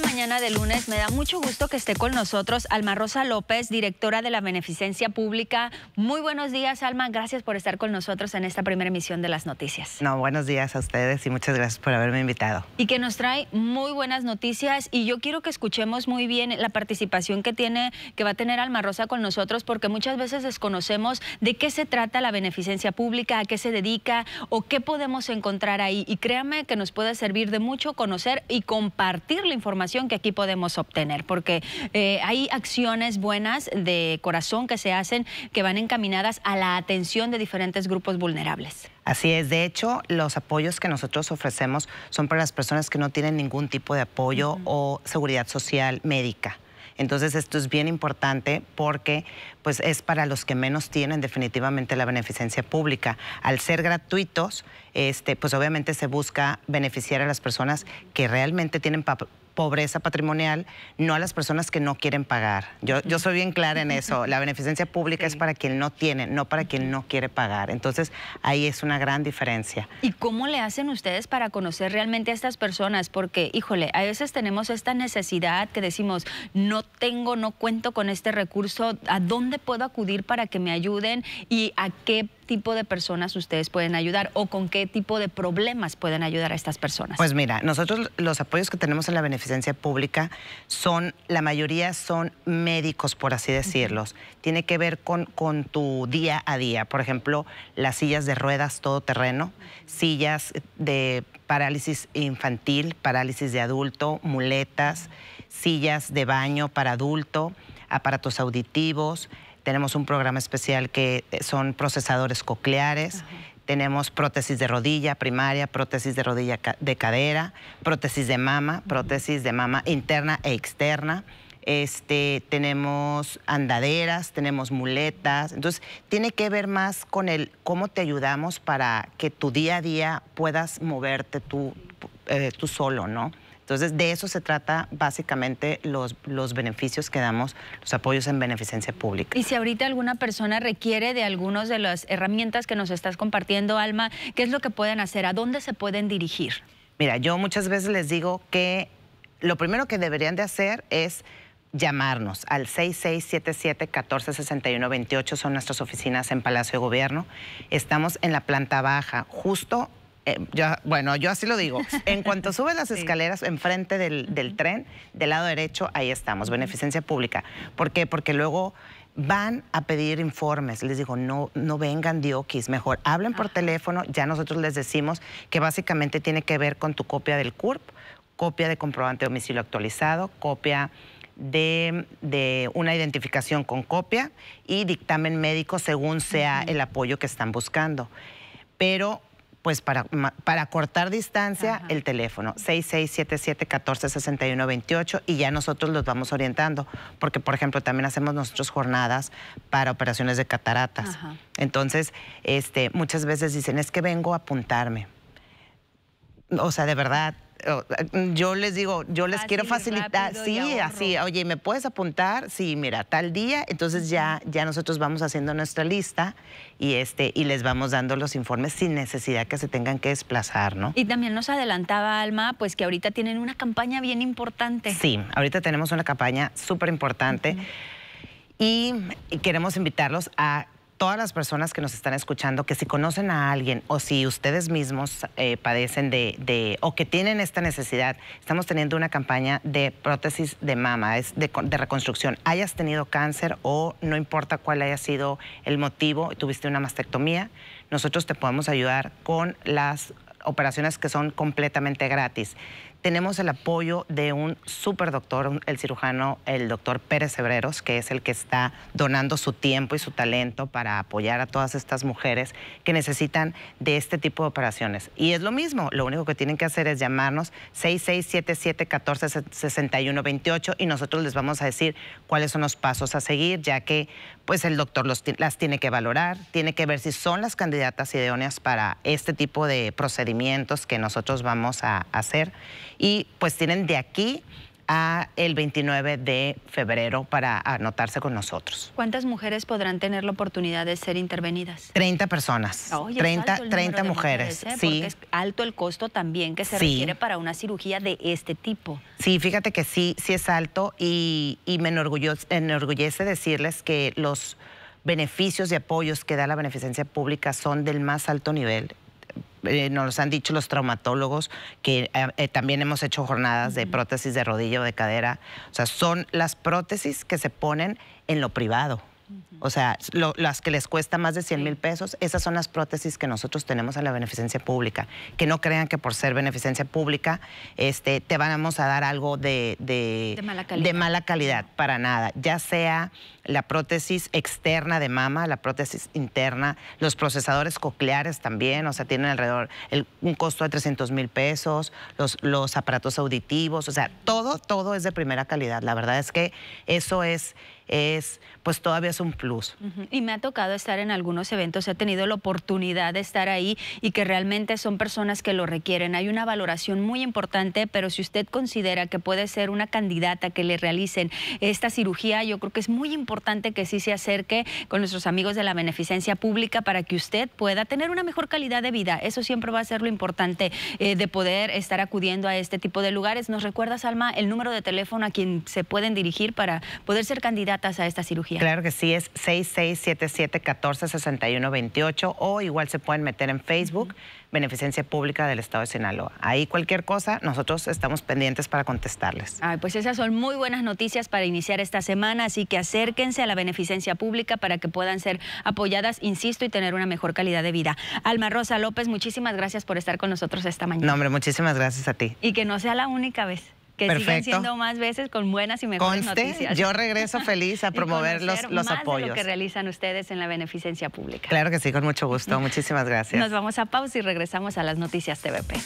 mañana de lunes me da mucho gusto que esté con nosotros Alma Rosa López, directora de la Beneficencia Pública. Muy buenos días, Alma. Gracias por estar con nosotros en esta primera emisión de las noticias. No, buenos días a ustedes y muchas gracias por haberme invitado. Y que nos trae muy buenas noticias y yo quiero que escuchemos muy bien la participación que tiene, que va a tener Alma Rosa con nosotros porque muchas veces desconocemos de qué se trata la beneficencia pública, a qué se dedica o qué podemos encontrar ahí. Y créame que nos puede servir de mucho conocer y compartir la información que aquí podemos obtener, porque eh, hay acciones buenas de corazón que se hacen que van encaminadas a la atención de diferentes grupos vulnerables. Así es, de hecho, los apoyos que nosotros ofrecemos son para las personas que no tienen ningún tipo de apoyo o seguridad social médica. Entonces esto es bien importante porque pues es para los que menos tienen definitivamente la beneficencia pública. Al ser gratuitos, este, pues obviamente se busca beneficiar a las personas que realmente tienen pobreza patrimonial, no a las personas que no quieren pagar. Yo, yo soy bien clara en eso. La beneficencia pública es para quien no tiene, no para quien no quiere pagar. Entonces, ahí es una gran diferencia. ¿Y cómo le hacen ustedes para conocer realmente a estas personas? Porque, híjole, a veces tenemos esta necesidad que decimos, no tengo, no cuento con este recurso, ¿a dónde puedo acudir para que me ayuden y a qué tipo de personas ustedes pueden ayudar o con qué tipo de problemas pueden ayudar a estas personas? Pues mira, nosotros los apoyos que tenemos en la beneficencia pública son, la mayoría son médicos, por así decirlos. Tiene que ver con, con tu día a día. Por ejemplo, las sillas de ruedas todoterreno, sillas de parálisis infantil, parálisis de adulto, muletas, sillas de baño para adulto, aparatos auditivos. Tenemos un programa especial que eh, son procesadores cocleares tenemos prótesis de rodilla primaria, prótesis de rodilla de cadera, prótesis de mama, prótesis de mama interna e externa. Este, tenemos andaderas, tenemos muletas. Entonces, tiene que ver más con el cómo te ayudamos para que tu día a día puedas moverte tú, eh, tú solo, ¿no? Entonces, de eso se trata básicamente los, los beneficios que damos, los apoyos en beneficencia pública. Y si ahorita alguna persona requiere de algunas de las herramientas que nos estás compartiendo, Alma, ¿qué es lo que pueden hacer? ¿A dónde se pueden dirigir? Mira, yo muchas veces les digo que lo primero que deberían de hacer es llamarnos al 6677-1461-28, son nuestras oficinas en Palacio de Gobierno. Estamos en la planta baja, justo eh, bueno, yo así lo digo. En cuanto subes las escaleras enfrente del, tren, del lado derecho, ahí estamos, beneficencia pública. ¿Por qué? Porque luego van a pedir informes. Les digo, no, no vengan diokis, mejor hablen por teléfono. Ya nosotros les decimos que básicamente tiene que ver con tu copia del CURP, copia de comprobante de domicilio actualizado, copia de, de, una identificación con copia y dictamen médico según sea el apoyo que están buscando. Pero pues para, para cortar distancia, el teléfono 6677-1461-28 y ya nosotros los vamos orientando, porque por ejemplo también hacemos nosotros jornadas para operaciones de cataratas. Entonces, este, muchas veces dicen, es que vengo a apuntarme. O sea, de verdad, eh, yo les digo, yo les quiero facilitar, sí, así, oye, ¿me puedes apuntar? Sí, mira, tal día, entonces ya, ya nosotros vamos haciendo nuestra lista y, este, y les vamos dando los informes sin necesidad que se tengan que desplazar, ¿no? Y también nos adelantaba Alma, pues que ahorita tienen una campaña bien importante. Sí, ahorita tenemos una campaña súper importante. Y queremos invitarlos a todas las personas que nos están escuchando, que si conocen a alguien o si ustedes mismos eh, padecen de, o que tienen esta necesidad, estamos teniendo una campaña de prótesis de mama, de, de, reconstrucción. Hayas tenido cáncer o no importa cuál haya sido el motivo, tuviste una mastectomía, nosotros te podemos ayudar con las operaciones que son completamente gratis tenemos el apoyo de un super doctor, el cirujano, el doctor Pérez Hebreros, que es el que está donando su tiempo y su talento para apoyar a todas estas mujeres que necesitan de este tipo de operaciones. Y es lo mismo, lo único que tienen que hacer es llamarnos 6677-146128 y nosotros les vamos a decir cuáles son los pasos a seguir, ya que pues el doctor las tiene que valorar, tiene que ver si son las candidatas idóneas para este tipo de procedimientos que nosotros vamos a hacer y pues tienen de aquí a el 29 de febrero para anotarse con nosotros. ¿Cuántas mujeres podrán tener la oportunidad de ser intervenidas? 30 personas. 30, 30 mujeres. ¿eh? sí. Porque es alto el costo también que se requiere para una cirugía de este tipo. Sí, fíjate que sí, sí es alto y, y me enorgullece decirles que los beneficios y apoyos que da la beneficencia pública son del más alto nivel eh, nos han dicho los traumatólogos, que eh, eh, también hemos hecho jornadas de prótesis de rodillo, de cadera. O sea, son las prótesis que se ponen en lo privado. O sea, las que les cuesta más de 100 mil pesos, esas son las prótesis que nosotros tenemos a la beneficencia pública. Que no crean que por ser beneficencia pública este, te vamos a dar algo de, mala, de mala calidad, para nada. Ya sea la prótesis externa de mama, la prótesis interna, los procesadores cocleares también, o sea, tienen alrededor un costo de 300 mil pesos, los, los aparatos auditivos, o sea, todo, todo es de primera calidad. La verdad es que eso es es, pues todavía es un plus. Y me ha tocado estar en algunos eventos, he tenido la oportunidad de estar ahí y que realmente son personas que lo requieren. Hay una valoración muy importante, pero si usted considera que puede ser una candidata que le realicen esta cirugía, yo creo que es muy importante importante que sí se acerque con nuestros amigos de la beneficencia pública para que usted pueda tener una mejor calidad de vida. Eso siempre va a ser lo importante eh, de poder estar acudiendo a este tipo de lugares. ¿Nos recuerdas, Alma, el número de teléfono a quien se pueden dirigir para poder ser candidatas a esta cirugía? Claro que sí, es 6677-146128 o igual se pueden meter en Facebook. Beneficencia Pública del Estado de Sinaloa. Ahí cualquier cosa, nosotros estamos pendientes para contestarles. Ay, pues esas son muy buenas noticias para iniciar esta semana, así que acérquense a la beneficencia pública para que puedan ser apoyadas, insisto, y tener una mejor calidad de vida. Alma Rosa López, muchísimas gracias por estar con nosotros esta mañana. No, hombre, muchísimas gracias a ti. Y que no sea la única vez. Que sigan siendo más veces con buenas y mejores Conste, Yo regreso feliz a promover los, los apoyos. que realizan ustedes en la beneficencia pública. Claro que sí, con mucho gusto. Muchísimas gracias. Nos vamos a pausa y regresamos a las noticias TVP.